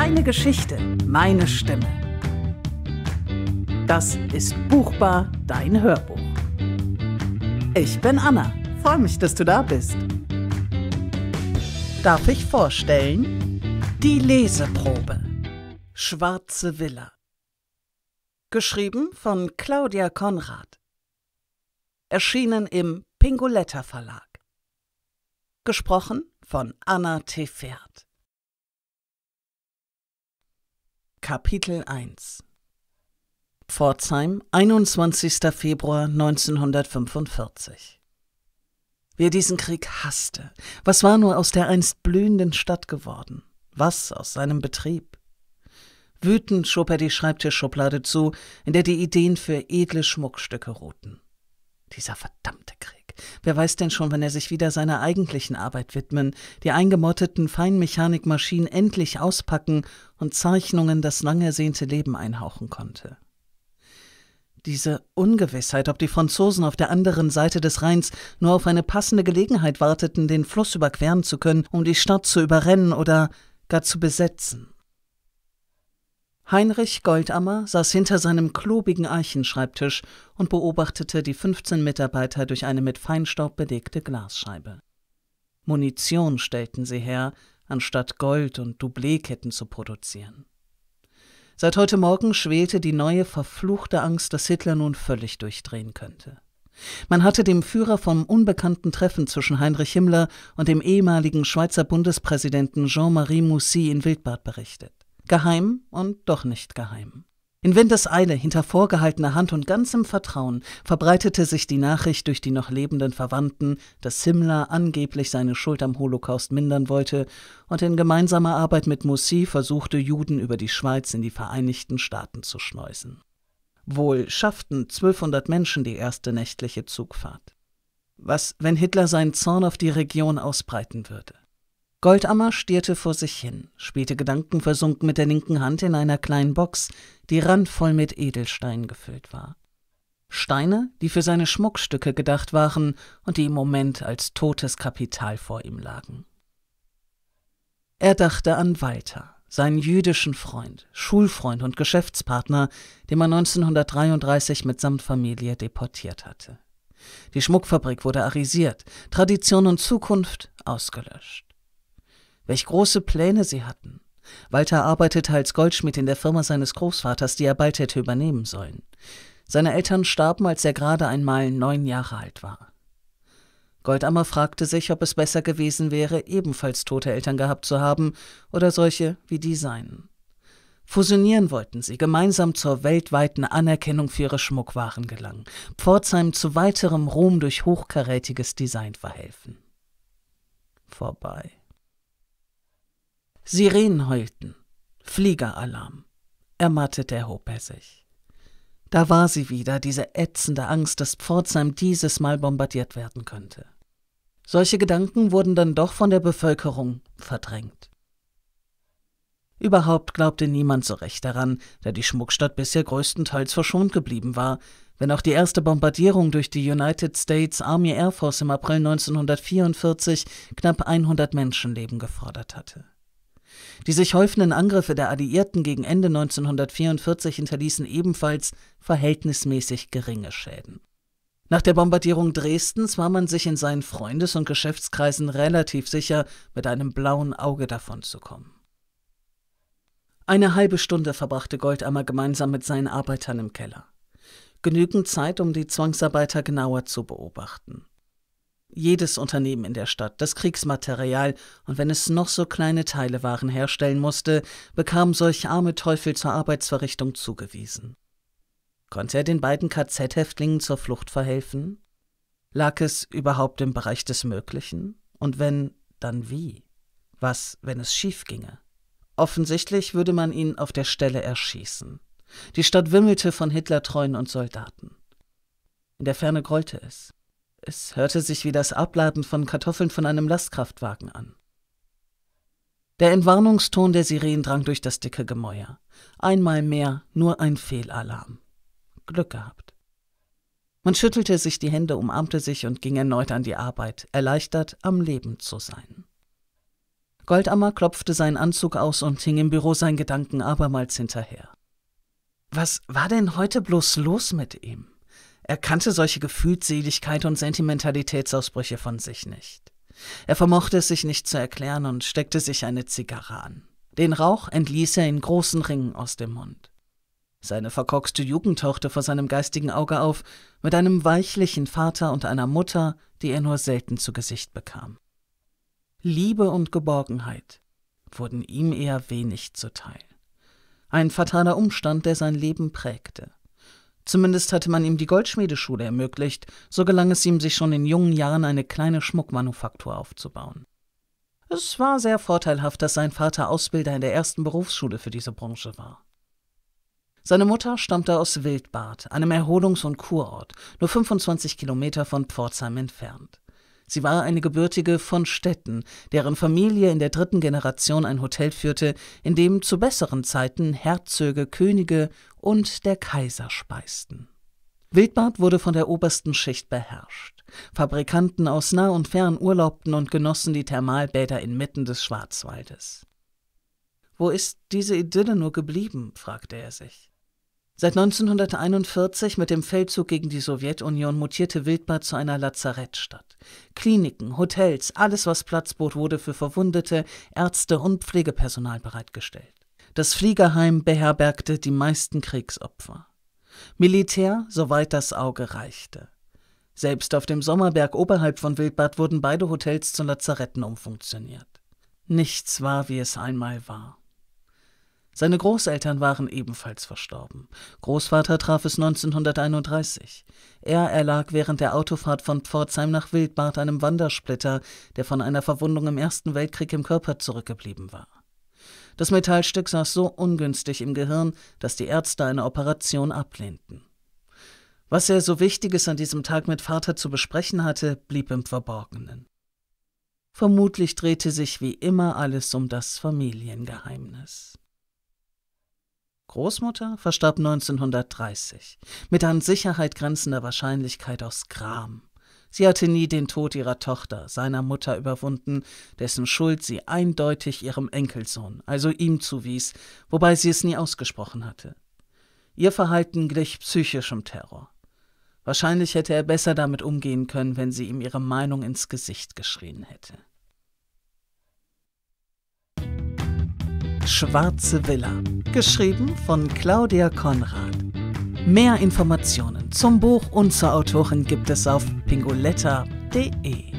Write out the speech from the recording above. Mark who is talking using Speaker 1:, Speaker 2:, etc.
Speaker 1: Deine Geschichte, meine Stimme. Das ist Buchbar, dein Hörbuch. Ich bin Anna. Freue mich, dass du da bist. Darf ich vorstellen? Die Leseprobe. Schwarze Villa. Geschrieben von Claudia Konrad. Erschienen im Pingoletta Verlag. Gesprochen von Anna Tefert. Kapitel 1 Pforzheim, 21. Februar 1945 Wer diesen Krieg hasste, was war nur aus der einst blühenden Stadt geworden? Was aus seinem Betrieb? Wütend schob er die Schreibtischschublade zu, in der die Ideen für edle Schmuckstücke ruhten. Dieser verdammte Krieg. Wer weiß denn schon, wenn er sich wieder seiner eigentlichen Arbeit widmen, die eingemotteten Feinmechanikmaschinen endlich auspacken und Zeichnungen das lang ersehnte Leben einhauchen konnte. Diese Ungewissheit, ob die Franzosen auf der anderen Seite des Rheins nur auf eine passende Gelegenheit warteten, den Fluss überqueren zu können, um die Stadt zu überrennen oder gar zu besetzen. Heinrich Goldammer saß hinter seinem klobigen Eichenschreibtisch und beobachtete die 15 Mitarbeiter durch eine mit Feinstaub belegte Glasscheibe. Munition stellten sie her, anstatt Gold- und Doubletketten zu produzieren. Seit heute Morgen schwelte die neue verfluchte Angst, dass Hitler nun völlig durchdrehen könnte. Man hatte dem Führer vom unbekannten Treffen zwischen Heinrich Himmler und dem ehemaligen Schweizer Bundespräsidenten Jean-Marie Moussy in Wildbad berichtet. Geheim und doch nicht geheim. In Windeseile, hinter vorgehaltener Hand und ganzem Vertrauen, verbreitete sich die Nachricht durch die noch lebenden Verwandten, dass Himmler angeblich seine Schuld am Holocaust mindern wollte und in gemeinsamer Arbeit mit Mussi versuchte, Juden über die Schweiz in die Vereinigten Staaten zu schleusen. Wohl schafften 1200 Menschen die erste nächtliche Zugfahrt. Was, wenn Hitler seinen Zorn auf die Region ausbreiten würde? Goldammer stierte vor sich hin, spielte versunken mit der linken Hand in einer kleinen Box, die randvoll mit Edelsteinen gefüllt war. Steine, die für seine Schmuckstücke gedacht waren und die im Moment als totes Kapital vor ihm lagen. Er dachte an Walter, seinen jüdischen Freund, Schulfreund und Geschäftspartner, den man 1933 mitsamt Familie deportiert hatte. Die Schmuckfabrik wurde arisiert, Tradition und Zukunft ausgelöscht welch große Pläne sie hatten. Walter arbeitete als Goldschmied in der Firma seines Großvaters, die er bald hätte übernehmen sollen. Seine Eltern starben, als er gerade einmal neun Jahre alt war. Goldammer fragte sich, ob es besser gewesen wäre, ebenfalls tote Eltern gehabt zu haben oder solche wie die seinen. Fusionieren wollten sie, gemeinsam zur weltweiten Anerkennung für ihre Schmuckwaren gelangen, Pforzheim zu weiterem Ruhm durch hochkarätiges Design verhelfen. Vorbei. Sirenen heulten. Fliegeralarm. Ermattet erhob er sich. Da war sie wieder, diese ätzende Angst, dass Pforzheim dieses Mal bombardiert werden könnte. Solche Gedanken wurden dann doch von der Bevölkerung verdrängt. Überhaupt glaubte niemand so recht daran, da die Schmuckstadt bisher größtenteils verschont geblieben war, wenn auch die erste Bombardierung durch die United States Army Air Force im April 1944 knapp 100 Menschenleben gefordert hatte. Die sich häufenden Angriffe der Alliierten gegen Ende 1944 hinterließen ebenfalls verhältnismäßig geringe Schäden. Nach der Bombardierung Dresdens war man sich in seinen Freundes- und Geschäftskreisen relativ sicher, mit einem blauen Auge davonzukommen. Eine halbe Stunde verbrachte Goldammer gemeinsam mit seinen Arbeitern im Keller. Genügend Zeit, um die Zwangsarbeiter genauer zu beobachten jedes Unternehmen in der Stadt das Kriegsmaterial, und wenn es noch so kleine Teile waren herstellen musste, bekam solch arme Teufel zur Arbeitsverrichtung zugewiesen. Konnte er den beiden KZ-Häftlingen zur Flucht verhelfen? Lag es überhaupt im Bereich des Möglichen? Und wenn, dann wie? Was, wenn es schief ginge? Offensichtlich würde man ihn auf der Stelle erschießen. Die Stadt wimmelte von Hitlertreuen und Soldaten. In der Ferne grollte es. Es hörte sich wie das Abladen von Kartoffeln von einem Lastkraftwagen an. Der Entwarnungston der Sirenen drang durch das dicke Gemäuer. Einmal mehr nur ein Fehlalarm. Glück gehabt. Man schüttelte sich die Hände, umarmte sich und ging erneut an die Arbeit, erleichtert, am Leben zu sein. Goldammer klopfte seinen Anzug aus und hing im Büro seinen Gedanken abermals hinterher. Was war denn heute bloß los mit ihm? Er kannte solche Gefühlsseligkeit und Sentimentalitätsausbrüche von sich nicht. Er vermochte es sich nicht zu erklären und steckte sich eine Zigarre an. Den Rauch entließ er in großen Ringen aus dem Mund. Seine verkorkste Jugend tauchte vor seinem geistigen Auge auf, mit einem weichlichen Vater und einer Mutter, die er nur selten zu Gesicht bekam. Liebe und Geborgenheit wurden ihm eher wenig zuteil. Ein fataler Umstand, der sein Leben prägte. Zumindest hatte man ihm die Goldschmiedeschule ermöglicht, so gelang es ihm, sich schon in jungen Jahren eine kleine Schmuckmanufaktur aufzubauen. Es war sehr vorteilhaft, dass sein Vater Ausbilder in der ersten Berufsschule für diese Branche war. Seine Mutter stammte aus Wildbad, einem Erholungs- und Kurort, nur 25 Kilometer von Pforzheim entfernt. Sie war eine gebürtige von Städten, deren Familie in der dritten Generation ein Hotel führte, in dem zu besseren Zeiten Herzöge, Könige und der Kaiser speisten. Wildbad wurde von der obersten Schicht beherrscht. Fabrikanten aus nah und fern urlaubten und genossen die Thermalbäder inmitten des Schwarzwaldes. Wo ist diese Idylle nur geblieben? fragte er sich. Seit 1941 mit dem Feldzug gegen die Sowjetunion mutierte Wildbad zu einer Lazarettstadt. Kliniken, Hotels, alles was Platz bot, wurde für Verwundete, Ärzte und Pflegepersonal bereitgestellt. Das Fliegerheim beherbergte die meisten Kriegsopfer. Militär, soweit das Auge reichte. Selbst auf dem Sommerberg oberhalb von Wildbad wurden beide Hotels zu Lazaretten umfunktioniert. Nichts war, wie es einmal war. Seine Großeltern waren ebenfalls verstorben. Großvater traf es 1931. Er erlag während der Autofahrt von Pforzheim nach Wildbad einem Wandersplitter, der von einer Verwundung im Ersten Weltkrieg im Körper zurückgeblieben war. Das Metallstück saß so ungünstig im Gehirn, dass die Ärzte eine Operation ablehnten. Was er so Wichtiges an diesem Tag mit Vater zu besprechen hatte, blieb im Verborgenen. Vermutlich drehte sich wie immer alles um das Familiengeheimnis. Großmutter verstarb 1930, mit an Sicherheit grenzender Wahrscheinlichkeit aus Gram. Sie hatte nie den Tod ihrer Tochter, seiner Mutter, überwunden, dessen Schuld sie eindeutig ihrem Enkelsohn, also ihm zuwies, wobei sie es nie ausgesprochen hatte. Ihr Verhalten glich psychischem Terror. Wahrscheinlich hätte er besser damit umgehen können, wenn sie ihm ihre Meinung ins Gesicht geschrien hätte. Schwarze Villa. Geschrieben von Claudia Konrad. Mehr Informationen zum Buch und zur Autorin gibt es auf pingoletta.de.